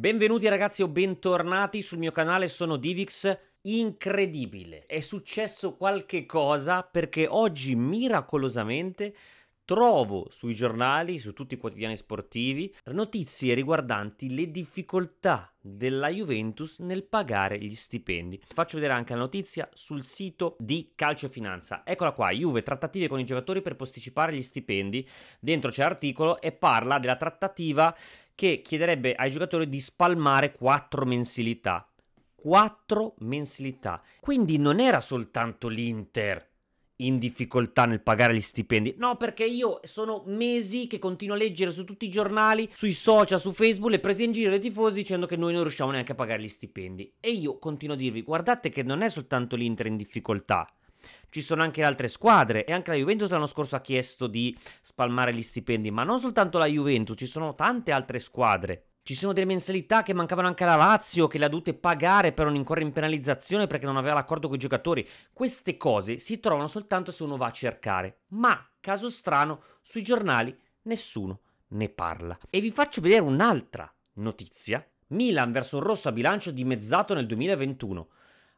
Benvenuti ragazzi o bentornati sul mio canale, sono Divix. Incredibile, è successo qualche cosa perché oggi miracolosamente trovo sui giornali, su tutti i quotidiani sportivi, notizie riguardanti le difficoltà della Juventus nel pagare gli stipendi. Faccio vedere anche la notizia sul sito di Calcio Finanza. Eccola qua, Juve trattative con i giocatori per posticipare gli stipendi. Dentro c'è l'articolo e parla della trattativa che chiederebbe ai giocatori di spalmare 4 mensilità. 4 mensilità. Quindi non era soltanto l'Inter in difficoltà nel pagare gli stipendi. No, perché io sono mesi che continuo a leggere su tutti i giornali, sui social, su Facebook, le prese in giro dei tifosi dicendo che noi non riusciamo neanche a pagare gli stipendi. E io continuo a dirvi, guardate che non è soltanto l'Inter in difficoltà. Ci sono anche altre squadre e anche la Juventus l'anno scorso ha chiesto di spalmare gli stipendi, ma non soltanto la Juventus, ci sono tante altre squadre ci sono delle mensalità che mancavano anche alla Lazio, che le ha dovute pagare per non incorrere in penalizzazione perché non aveva l'accordo con i giocatori. Queste cose si trovano soltanto se uno va a cercare. Ma, caso strano, sui giornali nessuno ne parla. E vi faccio vedere un'altra notizia. Milan verso un rosso a bilancio dimezzato nel 2021.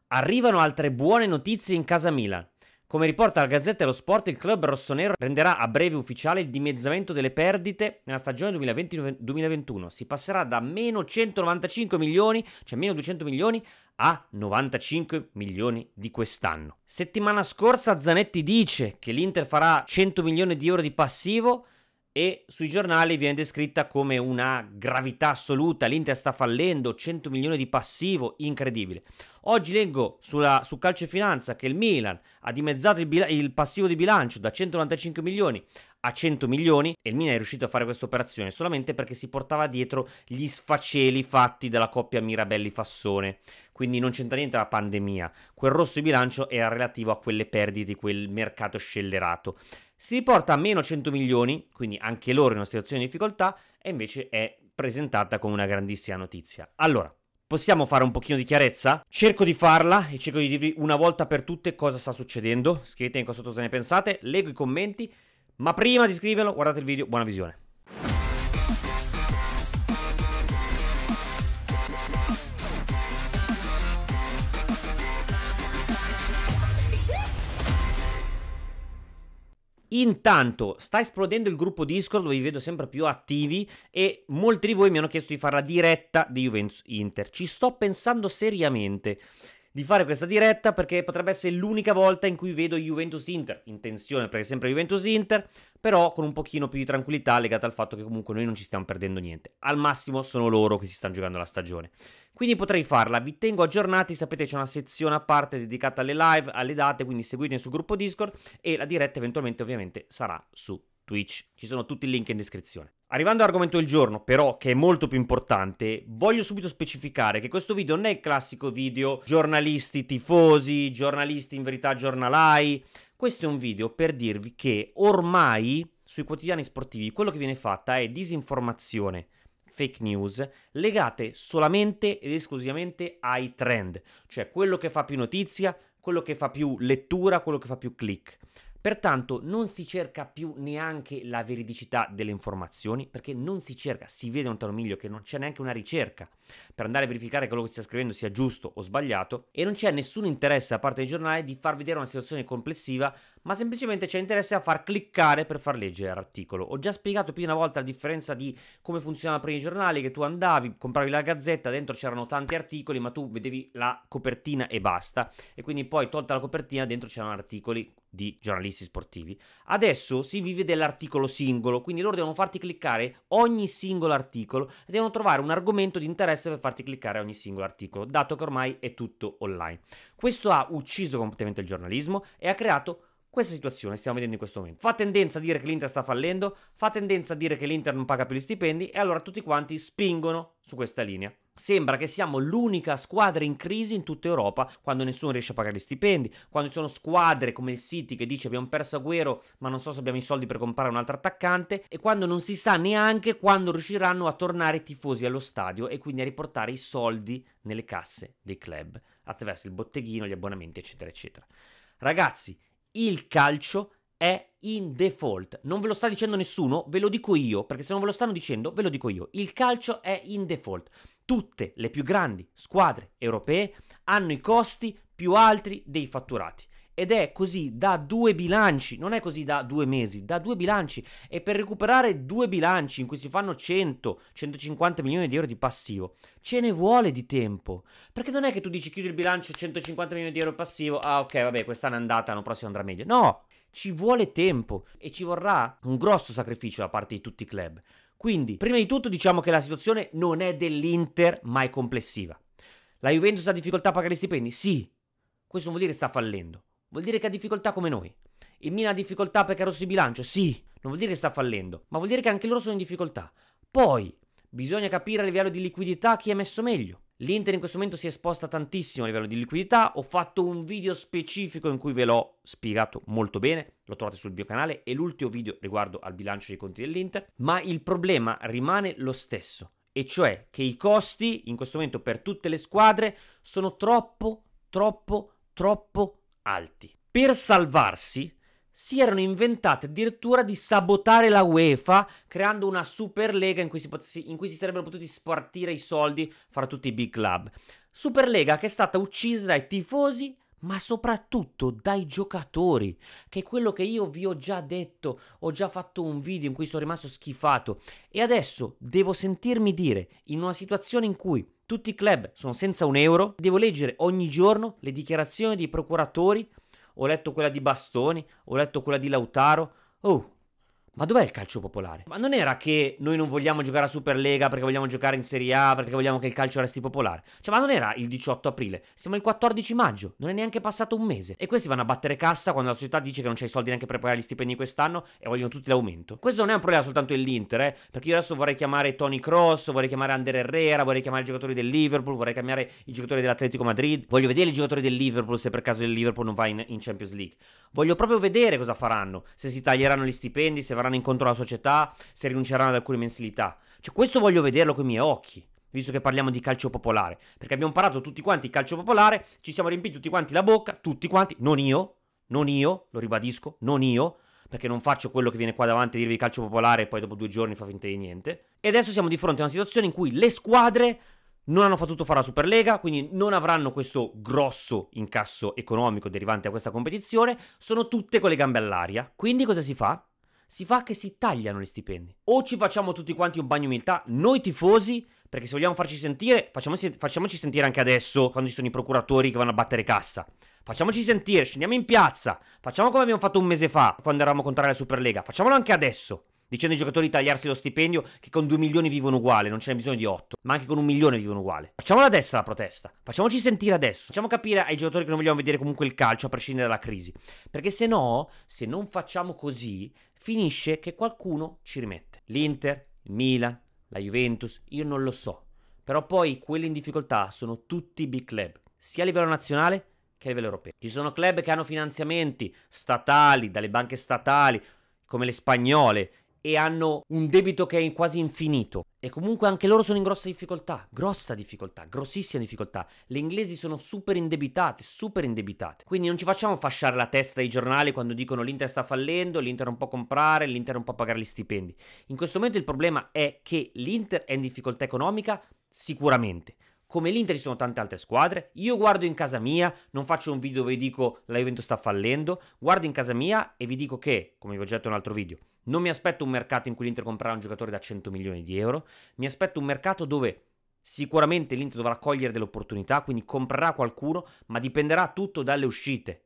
Arrivano altre buone notizie in casa Milan. Come riporta la Gazzetta dello Sport, il club rossonero renderà a breve ufficiale il dimezzamento delle perdite nella stagione 2020-2021. Si passerà da meno 195 milioni, cioè meno 200 milioni, a 95 milioni di quest'anno. Settimana scorsa Zanetti dice che l'Inter farà 100 milioni di euro di passivo e sui giornali viene descritta come una gravità assoluta, l'Inter sta fallendo, 100 milioni di passivo, incredibile. Oggi leggo sulla, su Calcio e Finanza che il Milan ha dimezzato il, il, passivo di bilancio da 195 milioni a 100 milioni e il Milan è riuscito a fare questa operazione solamente perché si portava dietro gli sfaceli fatti dalla coppia Mirabelli-Fassone. Quindi non c'entra niente la pandemia. Quel rosso di bilancio era relativo a quelle perdite, quel mercato scellerato. Si riporta a meno 100 milioni, quindi anche loro in una situazione di difficoltà, e invece è presentata come una grandissima notizia. Allora, Possiamo fare un pochino di chiarezza? Cerco di farla e cerco di dirvi una volta per tutte cosa sta succedendo. Scrivetemi in qua sotto se ne pensate, leggo i commenti, ma prima di scriverlo guardate il video, buona visione. Intanto sta esplodendo il gruppo Discord, dove vi vedo sempre più attivi e molti di voi mi hanno chiesto di fare la diretta di Juventus Inter. Ci sto pensando seriamente di fare questa diretta perché potrebbe essere l'unica volta in cui vedo Juventus-Inter, Intenzione perché è sempre Juventus-Inter, però con un pochino più di tranquillità legata al fatto che comunque noi non ci stiamo perdendo niente. Al massimo sono loro che si stanno giocando la stagione. Quindi potrei farla, vi tengo aggiornati, sapete c'è una sezione a parte dedicata alle live, alle date, quindi seguitemi sul gruppo Discord e la diretta eventualmente ovviamente sarà su Twitch, ci sono tutti i link in descrizione. Arrivando all'argomento del giorno, però, che è molto più importante, voglio subito specificare che questo video non è il classico video giornalisti tifosi, giornalisti in verità giornalai. Questo è un video per dirvi che ormai sui quotidiani sportivi quello che viene fatta è disinformazione, fake news, legate solamente ed esclusivamente ai trend, cioè quello che fa più notizia, quello che fa più lettura, quello che fa più click. Pertanto non si cerca più neanche la veridicità delle informazioni perché non si cerca, si vede un tormiglio che non c'è neanche una ricerca per andare a verificare che quello che stia scrivendo sia giusto o sbagliato e non c'è nessun interesse da parte dei giornali di far vedere una situazione complessiva ma semplicemente c'è interesse a far cliccare per far leggere l'articolo. Ho già spiegato più di una volta la differenza di come funzionava prima i giornali, che tu andavi, compravi la gazzetta, dentro c'erano tanti articoli, ma tu vedevi la copertina e basta, e quindi poi tolta la copertina dentro c'erano articoli di giornalisti sportivi. Adesso si vive dell'articolo singolo, quindi loro devono farti cliccare ogni singolo articolo e devono trovare un argomento di interesse per farti cliccare ogni singolo articolo, dato che ormai è tutto online. Questo ha ucciso completamente il giornalismo e ha creato questa situazione stiamo vedendo in questo momento. Fa tendenza a dire che l'Inter sta fallendo, fa tendenza a dire che l'Inter non paga più gli stipendi e allora tutti quanti spingono su questa linea. Sembra che siamo l'unica squadra in crisi in tutta Europa quando nessuno riesce a pagare gli stipendi, quando ci sono squadre come il City che dice abbiamo perso Aguero ma non so se abbiamo i soldi per comprare un altro attaccante e quando non si sa neanche quando riusciranno a tornare i tifosi allo stadio e quindi a riportare i soldi nelle casse dei club attraverso il botteghino, gli abbonamenti eccetera eccetera. Ragazzi, il calcio è in default. Non ve lo sta dicendo nessuno, ve lo dico io, perché se non ve lo stanno dicendo, ve lo dico io. Il calcio è in default. Tutte le più grandi squadre europee hanno i costi più alti dei fatturati ed è così da due bilanci, non è così da due mesi, da due bilanci e per recuperare due bilanci in cui si fanno 100-150 milioni di euro di passivo, ce ne vuole di tempo, perché non è che tu dici chiudi il bilancio 150 milioni di euro passivo, ah ok vabbè quest'anno è andata, l'anno prossimo andrà meglio, no, ci vuole tempo e ci vorrà un grosso sacrificio da parte di tutti i club. Quindi, prima di tutto diciamo che la situazione non è dell'Inter, ma è complessiva. La Juventus ha difficoltà a pagare gli stipendi? Sì. Questo non vuol dire che sta fallendo. Vuol dire che ha difficoltà come noi. Il Milan ha difficoltà perché ha rosso di bilancio? Sì, non vuol dire che sta fallendo, ma vuol dire che anche loro sono in difficoltà. Poi, bisogna capire a livello di liquidità chi è messo meglio. L'Inter in questo momento si è esposta tantissimo a livello di liquidità, ho fatto un video specifico in cui ve l'ho spiegato molto bene, lo trovate sul mio canale, è l'ultimo video riguardo al bilancio dei conti dell'Inter, ma il problema rimane lo stesso, e cioè che i costi in questo momento per tutte le squadre sono troppo, troppo, troppo alti. Per salvarsi si erano inventate addirittura di sabotare la UEFA creando una Superlega in cui si, pot- in cui si sarebbero potuti spartire i soldi fra tutti i big club. Superlega che è stata uccisa dai tifosi ma soprattutto dai giocatori, che è quello che io vi ho già detto, ho già fatto un video in cui sono rimasto schifato e adesso devo sentirmi dire in una situazione in cui tutti i club sono senza un euro, devo leggere ogni giorno le dichiarazioni dei procuratori, ho letto quella di Bastoni, ho letto quella di Lautaro, oh, ma dov'è il calcio popolare? Ma non era che noi non vogliamo giocare a Superlega perché vogliamo giocare in Serie A, perché vogliamo che il calcio resti popolare? Cioè, ma non era il 18 aprile? Siamo il 14 maggio, non è neanche passato un mese. E questi vanno a battere cassa quando la società dice che non c'è i soldi neanche per pagare gli stipendi quest'anno e vogliono tutti l'aumento. Questo non è un problema soltanto dell'Inter, eh? perché io adesso vorrei chiamare Tony Cross, vorrei chiamare Ander Herrera, vorrei chiamare i giocatori del Liverpool, vorrei chiamare i giocatori dell'Atletico Madrid, voglio vedere i giocatori del Liverpool se per caso il Liverpool non va in, in Champions League. Voglio proprio vedere cosa faranno, se si taglieranno gli stipendi, se va verranno incontro alla società, se rinunceranno ad alcune mensilità. Cioè, questo voglio vederlo con i miei occhi visto che parliamo di calcio popolare, perché abbiamo parlato tutti quanti di calcio popolare, ci siamo riempiti tutti quanti la bocca, tutti quanti, non io, non io, lo ribadisco, non io, perché non faccio quello che viene qua davanti a dirvi calcio popolare e poi dopo due giorni fa finta di niente. E adesso siamo di fronte a una situazione in cui le squadre non hanno potuto fare la Superlega, quindi non avranno questo grosso incasso economico derivante da questa competizione, sono tutte con le gambe all'aria. Quindi cosa si fa? si fa che si tagliano gli stipendi. O ci facciamo tutti quanti un bagno umiltà, noi tifosi, perché se vogliamo farci sentire, facciamoci, facciamoci sentire anche adesso quando ci sono i procuratori che vanno a battere cassa. Facciamoci sentire, scendiamo in piazza, facciamo come abbiamo fatto un mese fa, quando eravamo contrari alla Superlega, facciamolo anche adesso dicendo ai giocatori di tagliarsi lo stipendio, che con 2 milioni vivono uguale, non ce n'è bisogno di 8, ma anche con un milione vivono uguale. Facciamola adesso la protesta, facciamoci sentire adesso, facciamo capire ai giocatori che non vogliamo vedere comunque il calcio a prescindere dalla crisi, perché se no, se non facciamo così, finisce che qualcuno ci rimette. L'Inter, il Milan, la Juventus, io non lo so, però poi quelli in difficoltà sono tutti big club, sia a livello nazionale che a livello europeo. Ci sono club che hanno finanziamenti statali, dalle banche statali, come le spagnole, e hanno un debito che è quasi infinito. E comunque anche loro sono in grossa difficoltà, grossa difficoltà, grossissima difficoltà. Le inglesi sono super indebitate, super indebitate. Quindi non ci facciamo fasciare la testa ai giornali quando dicono l'Inter sta fallendo, l'Inter non può comprare, l'Inter non può pagare gli stipendi. In questo momento il problema è che l'Inter è in difficoltà economica sicuramente. Come l'Inter ci sono tante altre squadre, io guardo in casa mia, non faccio un video dove vi dico la Juventus sta fallendo, guardo in casa mia e vi dico che, come vi ho già detto in un altro video, non mi aspetto un mercato in cui l'Inter comprerà un giocatore da 100 milioni di euro, mi aspetto un mercato dove sicuramente l'Inter dovrà cogliere delle opportunità, quindi comprerà qualcuno, ma dipenderà tutto dalle uscite.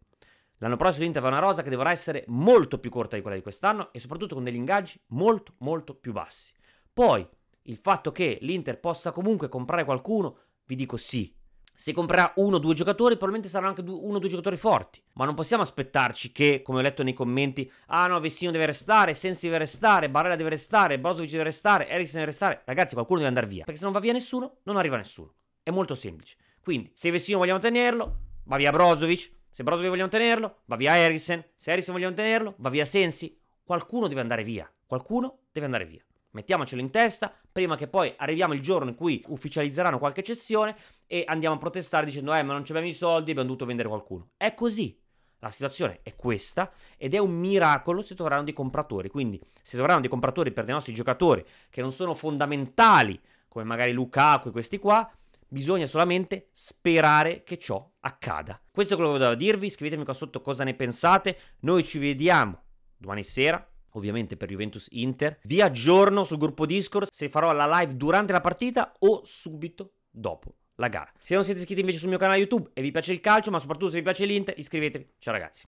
L'anno prossimo l'Inter avrà una rosa che dovrà essere molto più corta di quella di quest'anno e soprattutto con degli ingaggi molto molto più bassi. Poi, il fatto che l'Inter possa comunque comprare qualcuno, vi dico sì, se comprerà uno o due giocatori, probabilmente saranno anche due, uno o due giocatori forti. Ma non possiamo aspettarci che, come ho letto nei commenti, ah no, Vessino deve restare, Sensi deve restare, Barella deve restare, Brozovic deve restare, Eriksen deve restare. Ragazzi, qualcuno deve andare via. Perché se non va via nessuno, non arriva nessuno. È molto semplice. Quindi, se Vessino vogliamo tenerlo, va via Brozovic. Se Brozovic vogliamo tenerlo, va via Eriksen. Se Eriksen vogliamo tenerlo, va via Sensi. Qualcuno deve andare via. Qualcuno deve andare via. Mettiamocelo in testa prima che poi arriviamo il giorno in cui ufficializzeranno qualche cessione e andiamo a protestare dicendo eh ma non abbiamo i soldi, abbiamo dovuto vendere qualcuno. È così. La situazione è questa ed è un miracolo se troveranno dei compratori. Quindi se troveranno dei compratori per dei nostri giocatori che non sono fondamentali come magari Lukaku e questi qua, Bisogna solamente sperare che ciò accada. Questo è quello che volevo dirvi. Scrivetemi qua sotto cosa ne pensate. Noi ci vediamo domani sera ovviamente per Juventus Inter. Vi aggiorno sul gruppo Discord se farò la live durante la partita o subito dopo la gara. Se non siete iscritti invece sul mio canale YouTube e vi piace il calcio, ma soprattutto se vi piace l'Inter, iscrivetevi. Ciao ragazzi.